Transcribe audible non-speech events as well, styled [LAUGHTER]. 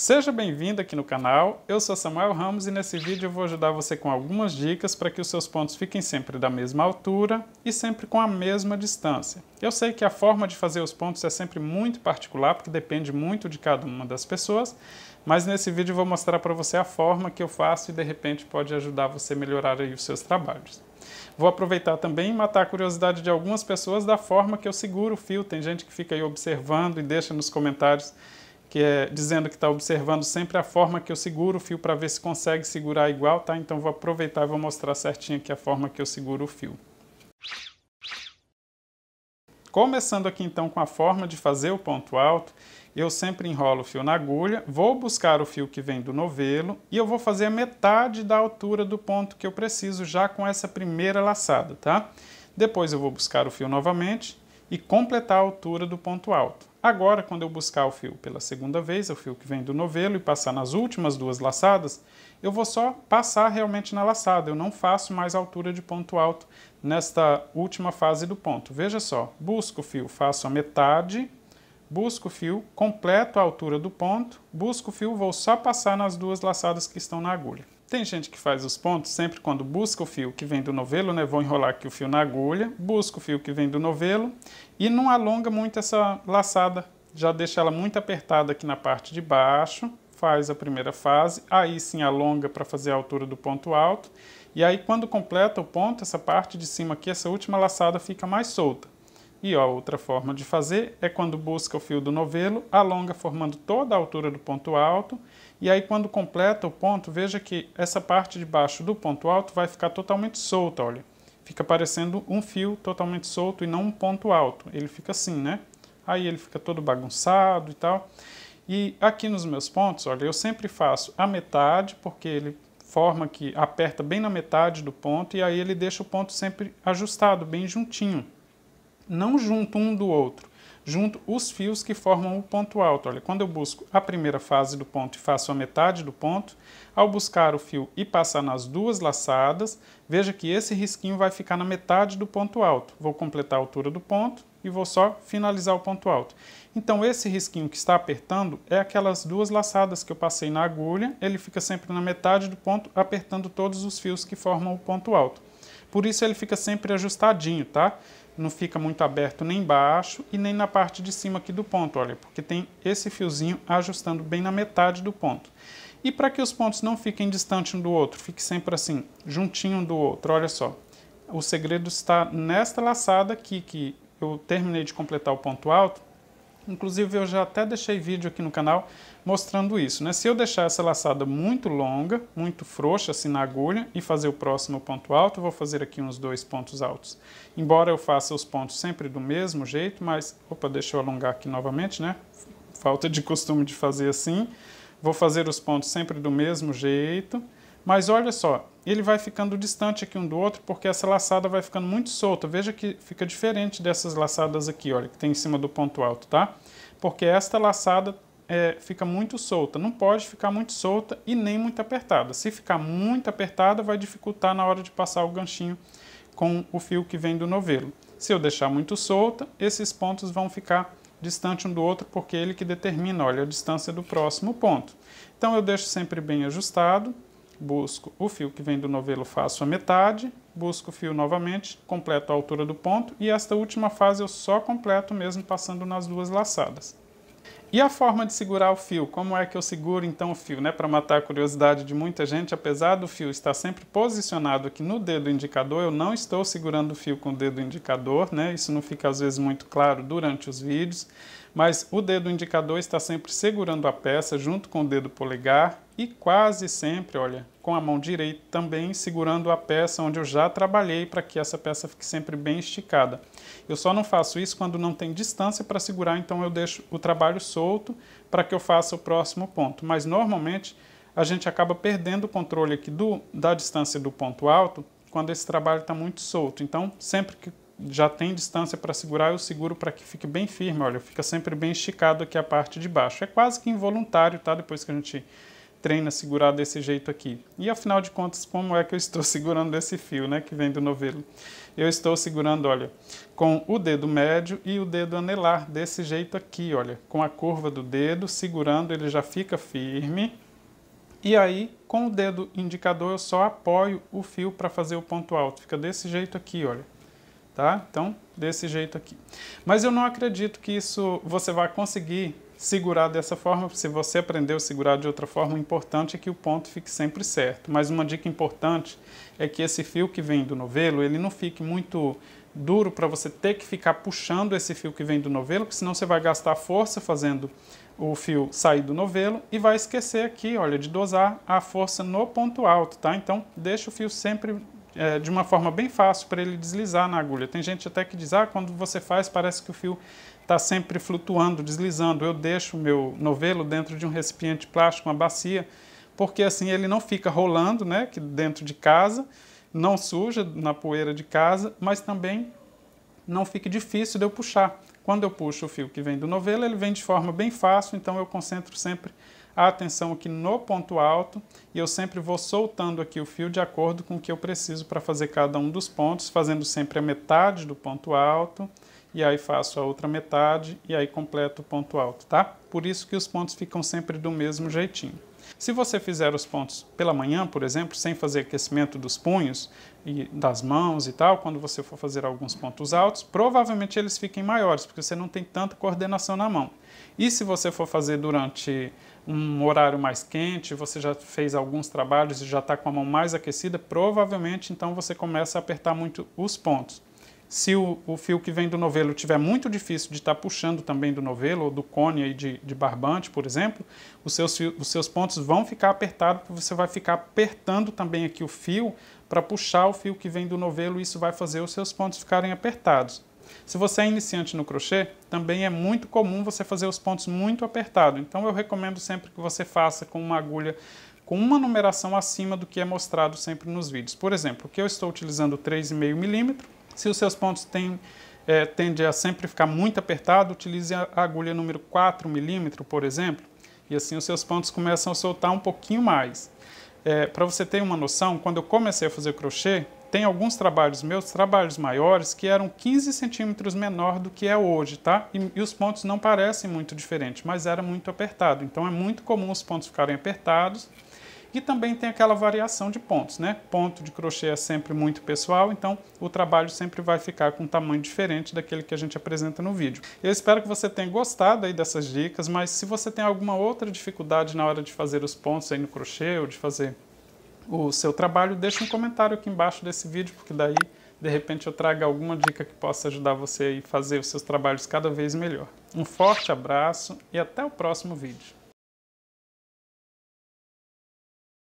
Seja bem-vindo aqui no canal, eu sou Samuel Ramos e nesse vídeo eu vou ajudar você com algumas dicas para que os seus pontos fiquem sempre da mesma altura e sempre com a mesma distância. Eu sei que a forma de fazer os pontos é sempre muito particular, porque depende muito de cada uma das pessoas, mas nesse vídeo eu vou mostrar para você a forma que eu faço e de repente pode ajudar você a melhorar aí os seus trabalhos. Vou aproveitar também e matar a curiosidade de algumas pessoas da forma que eu seguro o fio. Tem gente que fica aí observando e deixa nos comentários que é dizendo que está observando sempre a forma que eu seguro o fio para ver se consegue segurar igual, tá? Então vou aproveitar e vou mostrar certinho aqui a forma que eu seguro o fio. Começando aqui então com a forma de fazer o ponto alto, eu sempre enrolo o fio na agulha, vou buscar o fio que vem do novelo e eu vou fazer a metade da altura do ponto que eu preciso já com essa primeira laçada, tá? Depois eu vou buscar o fio novamente, e completar a altura do ponto alto. Agora, quando eu buscar o fio pela segunda vez, é o fio que vem do novelo, e passar nas últimas duas laçadas, eu vou só passar realmente na laçada, eu não faço mais altura de ponto alto nesta última fase do ponto. Veja só, busco o fio, faço a metade, busco o fio, completo a altura do ponto, busco o fio, vou só passar nas duas laçadas que estão na agulha. Tem gente que faz os pontos sempre quando busca o fio que vem do novelo, né? Vou enrolar aqui o fio na agulha, busca o fio que vem do novelo e não alonga muito essa laçada, já deixa ela muito apertada aqui na parte de baixo, faz a primeira fase, aí sim alonga para fazer a altura do ponto alto. E aí quando completa o ponto, essa parte de cima aqui, essa última laçada fica mais solta. E a outra forma de fazer é quando busca o fio do novelo, alonga formando toda a altura do ponto alto, e aí quando completa o ponto, veja que essa parte de baixo do ponto alto vai ficar totalmente solta, olha. Fica parecendo um fio totalmente solto e não um ponto alto. Ele fica assim, né? Aí ele fica todo bagunçado e tal. E aqui nos meus pontos, olha, eu sempre faço a metade, porque ele forma que aperta bem na metade do ponto, e aí ele deixa o ponto sempre ajustado, bem juntinho não junto um do outro, junto os fios que formam o ponto alto. Olha, quando eu busco a primeira fase do ponto e faço a metade do ponto, ao buscar o fio e passar nas duas laçadas, veja que esse risquinho vai ficar na metade do ponto alto. Vou completar a altura do ponto e vou só finalizar o ponto alto. Então esse risquinho que está apertando é aquelas duas laçadas que eu passei na agulha, ele fica sempre na metade do ponto, apertando todos os fios que formam o ponto alto. Por isso ele fica sempre ajustadinho, tá? não fica muito aberto nem embaixo e nem na parte de cima aqui do ponto, olha, porque tem esse fiozinho ajustando bem na metade do ponto. E para que os pontos não fiquem distantes um do outro, fique sempre assim, juntinho um do outro, olha só. O segredo está nesta laçada aqui, que eu terminei de completar o ponto alto, Inclusive eu já até deixei vídeo aqui no canal mostrando isso. Né? Se eu deixar essa laçada muito longa, muito frouxa assim na agulha e fazer o próximo ponto alto, vou fazer aqui uns dois pontos altos. Embora eu faça os pontos sempre do mesmo jeito, mas... Opa, deixa eu alongar aqui novamente, né? Falta de costume de fazer assim. Vou fazer os pontos sempre do mesmo jeito. Mas olha só, ele vai ficando distante aqui um do outro, porque essa laçada vai ficando muito solta. Veja que fica diferente dessas laçadas aqui, olha, que tem em cima do ponto alto, tá? Porque esta laçada é, fica muito solta. Não pode ficar muito solta e nem muito apertada. Se ficar muito apertada, vai dificultar na hora de passar o ganchinho com o fio que vem do novelo. Se eu deixar muito solta, esses pontos vão ficar distante um do outro, porque é ele que determina, olha, a distância do próximo ponto. Então eu deixo sempre bem ajustado, busco o fio que vem do novelo, faço a metade, busco o fio novamente, completo a altura do ponto e esta última fase eu só completo mesmo passando nas duas laçadas. E a forma de segurar o fio? Como é que eu seguro então o fio? Né? Para matar a curiosidade de muita gente, apesar do fio estar sempre posicionado aqui no dedo indicador, eu não estou segurando o fio com o dedo indicador, né? isso não fica às vezes muito claro durante os vídeos, mas o dedo indicador está sempre segurando a peça junto com o dedo polegar e quase sempre, olha, com a mão direita também segurando a peça onde eu já trabalhei para que essa peça fique sempre bem esticada. Eu só não faço isso quando não tem distância para segurar, então eu deixo o trabalho solto para que eu faça o próximo ponto. Mas normalmente a gente acaba perdendo o controle aqui do, da distância do ponto alto quando esse trabalho está muito solto. Então sempre que já tem distância para segurar, eu seguro para que fique bem firme, olha, fica sempre bem esticado aqui a parte de baixo. É quase que involuntário, tá? Depois que a gente treina segurar desse jeito aqui. E afinal de contas, como é que eu estou [LAUGHS] segurando esse fio, né, que vem do novelo? Eu estou segurando, olha, com o dedo médio e o dedo anelar, desse jeito aqui, olha, com a curva do dedo, segurando, ele já fica firme. E aí, com o dedo indicador, eu só apoio o fio para fazer o ponto alto. Fica desse jeito aqui, olha. Tá? Então, desse jeito aqui. Mas eu não acredito que isso você vai conseguir segurar dessa forma. Se você aprendeu a segurar de outra forma, o importante é que o ponto fique sempre certo. Mas uma dica importante é que esse fio que vem do novelo, ele não fique muito duro para você ter que ficar puxando esse fio que vem do novelo, porque senão você vai gastar força fazendo o fio sair do novelo e vai esquecer aqui, olha, de dosar a força no ponto alto, tá? Então, deixa o fio sempre é, de uma forma bem fácil para ele deslizar na agulha. Tem gente até que diz, ah, quando você faz parece que o fio está sempre flutuando, deslizando. Eu deixo o meu novelo dentro de um recipiente plástico, uma bacia, porque assim ele não fica rolando, né, que dentro de casa, não suja na poeira de casa, mas também não fique difícil de eu puxar. Quando eu puxo o fio que vem do novelo, ele vem de forma bem fácil, então eu concentro sempre a atenção aqui no ponto alto e eu sempre vou soltando aqui o fio de acordo com o que eu preciso para fazer cada um dos pontos, fazendo sempre a metade do ponto alto e aí faço a outra metade e aí completo o ponto alto, tá? Por isso que os pontos ficam sempre do mesmo jeitinho. Se você fizer os pontos pela manhã, por exemplo, sem fazer aquecimento dos punhos e das mãos e tal, quando você for fazer alguns pontos altos, provavelmente eles fiquem maiores, porque você não tem tanta coordenação na mão. E se você for fazer durante um horário mais quente, você já fez alguns trabalhos e já está com a mão mais aquecida, provavelmente então você começa a apertar muito os pontos. Se o, o fio que vem do novelo tiver muito difícil de estar tá puxando também do novelo ou do cone aí de, de barbante, por exemplo, os seus, os seus pontos vão ficar apertados, você vai ficar apertando também aqui o fio para puxar o fio que vem do novelo e isso vai fazer os seus pontos ficarem apertados. Se você é iniciante no crochê, também é muito comum você fazer os pontos muito apertados. Então eu recomendo sempre que você faça com uma agulha com uma numeração acima do que é mostrado sempre nos vídeos. Por exemplo, que eu estou utilizando 3,5 milímetro. Se os seus pontos têm, é, a sempre ficar muito apertado, utilize a agulha número 4 milímetro, por exemplo, e assim os seus pontos começam a soltar um pouquinho mais. É, Para você ter uma noção, quando eu comecei a fazer crochê, tem alguns trabalhos meus, trabalhos maiores, que eram 15 centímetros menor do que é hoje, tá? E, e, os pontos não parecem muito diferentes, mas era muito apertado. Então é muito comum os pontos ficarem apertados e também tem aquela variação de pontos, né? Ponto de crochê é sempre muito pessoal, então o trabalho sempre vai ficar com um tamanho diferente daquele que a gente apresenta no vídeo. Eu espero que você tenha gostado aí dessas dicas, mas se você tem alguma outra dificuldade na hora de fazer os pontos aí no crochê ou de fazer o seu trabalho, deixa um comentário aqui embaixo desse vídeo, porque daí de repente eu traga alguma dica que possa ajudar você a fazer os seus trabalhos cada vez melhor. Um forte abraço e até o próximo vídeo.